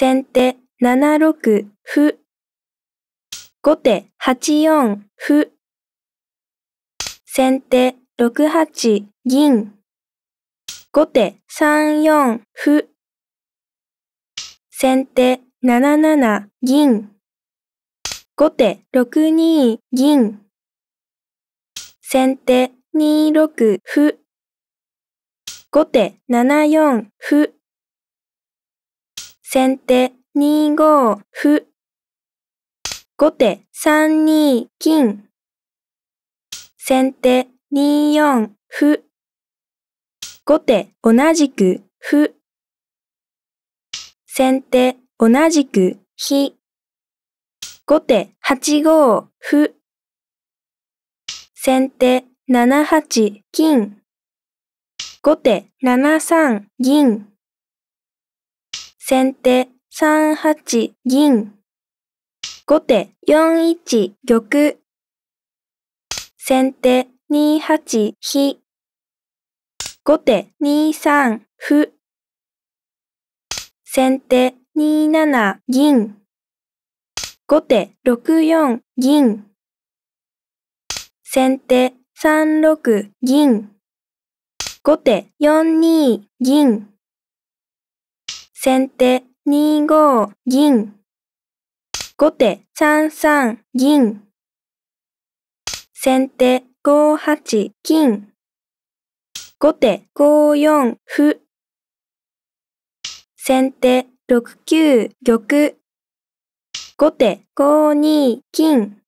先手7六歩。後手8四歩。先手6八銀。後手3四歩。先手7七銀。後手6二銀。先手2六歩。後手7四歩。先手2五歩。後手3二金。先手2四歩。後手同じく歩。先手同じく飛。後手8五歩。先手7八金。後手7三銀。先手3八銀。後手4一玉。先手2八飛。後手2三歩。先手2七銀。後手6四銀。先手3六銀。後手4二銀。先手2五銀。後手3三銀。先手5八金。後手5四歩。先手6九玉。後手5二金。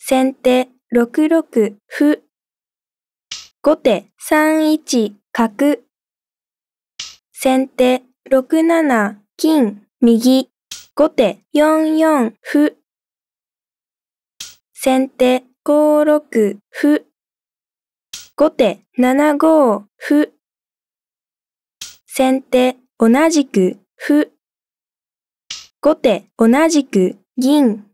先手6六歩。後手3一角。先手6七金右後手4四歩先手5六歩後手7五歩先手同じく歩後手同じく銀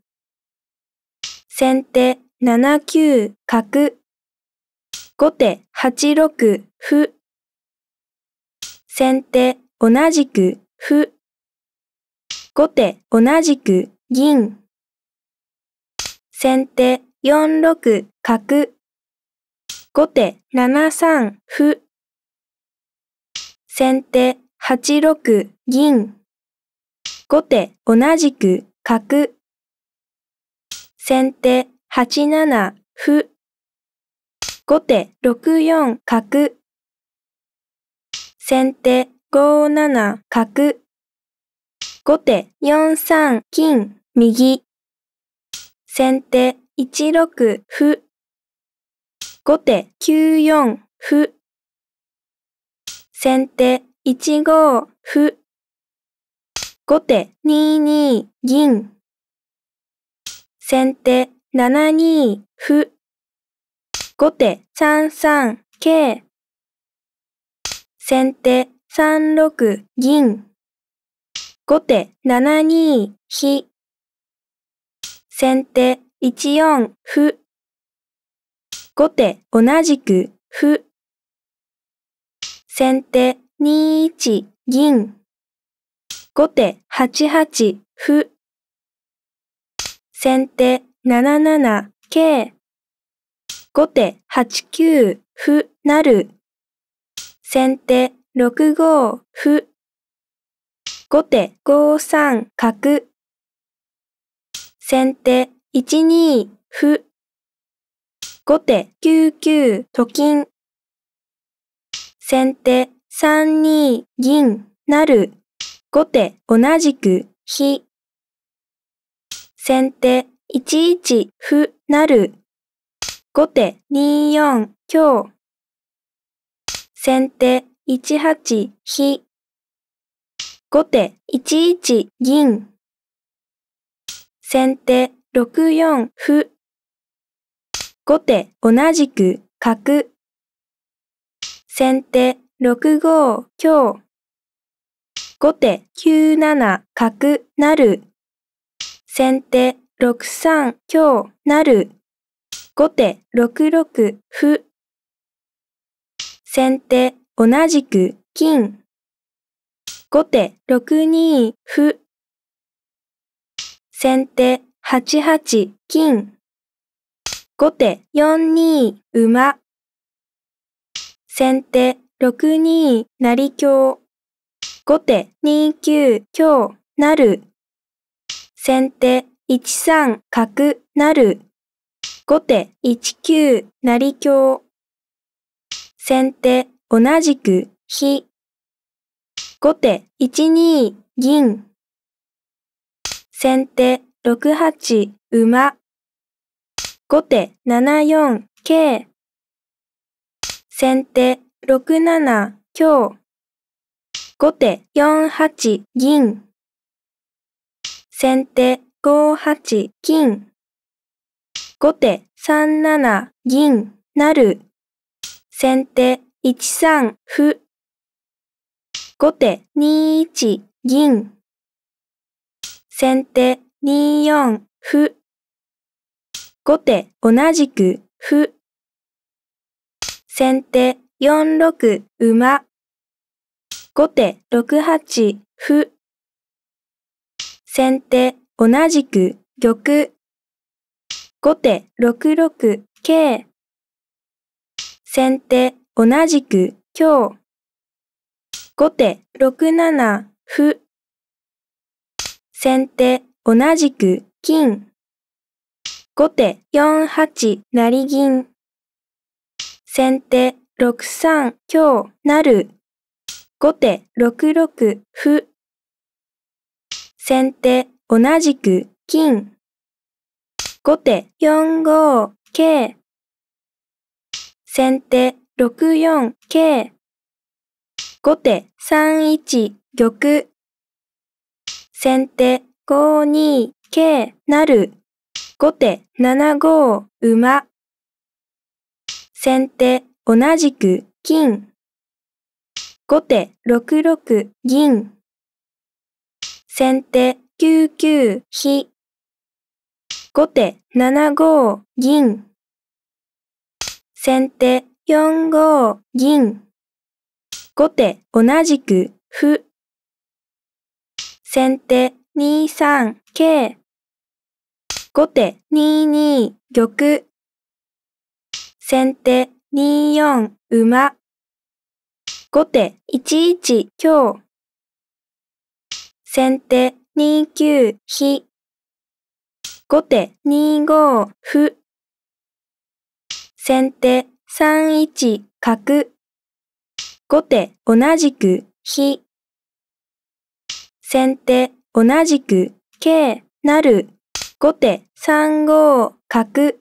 先手7九角後手8六歩先手同じく歩後手同じく銀先手4六角後手7三歩先手8六銀後手同じく角先手8七歩後手6四角先手5七角。後手4三金右。先手1六歩。後手9四歩。先手1五歩。後手2二銀。先手7二歩。後手3三桂。先手3六銀。後手7二飛。先手1四歩。後手同じく歩。先手2一銀。後手8八歩。先手7七桂。後手8九歩なる。先手6五歩。後手5三角。先手1二歩。後手9九と金。先手3二銀なる。後手同じく飛。先手1一歩なる。後手2四強。先手1八飛。後手1一銀。先手6四歩。後手同じく角。先手6五強。後手9七角なる。先手6三強なる。後手6六歩。先手同じく金。後手6二歩。先手8八金。後手4二馬。先手6二成香。後手2九香なる。先手1三角なる。後手1九成香。先手同じく飛。後手1二銀。先手6八馬。後手7四桂。先手6七強。後手4八銀。先手5八金。後手3七銀なる。先手1三歩。後手2一銀。先手2四歩。後手同じく歩。先手4六馬。後手6八歩。先手同じく玉。後手6六桂。先手同じく今日。後手6七歩。先手同じく金。後手4八成銀。先手6三日、なる。後手6六歩。先手同じく金。後手4五桂。先手6四桂。後手3一玉。先手5二桂る。後手7五馬。先手同じく金。後手6六銀。先手9九飛。後手7五銀。先手4五銀。後手同じく歩。先手2三桂。後手2二玉。先手2四馬。後手1一強。先手2九飛。後手2五歩。先手3一角。後手同じく飛。先手同じく桂なる。後手3五角。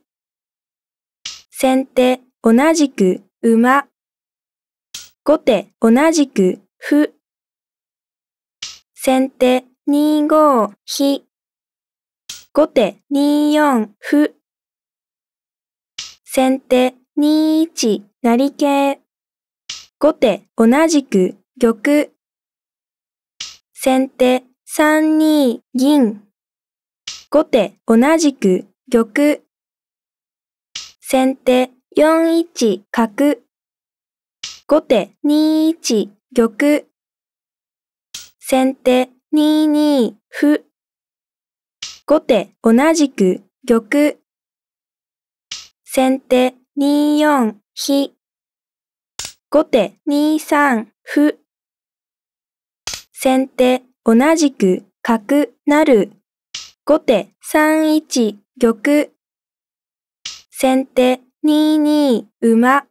先手同じく馬。後手同じく歩。先手2五飛。後手2四歩。先手2一成桂。後手同じく玉。先手3二銀。後手同じく玉。先手4一角。後手2一玉。先手2二歩。後手同じく玉。先手2四飛。後手2三歩。先手同じく角なる。後手3一玉。先手2二馬。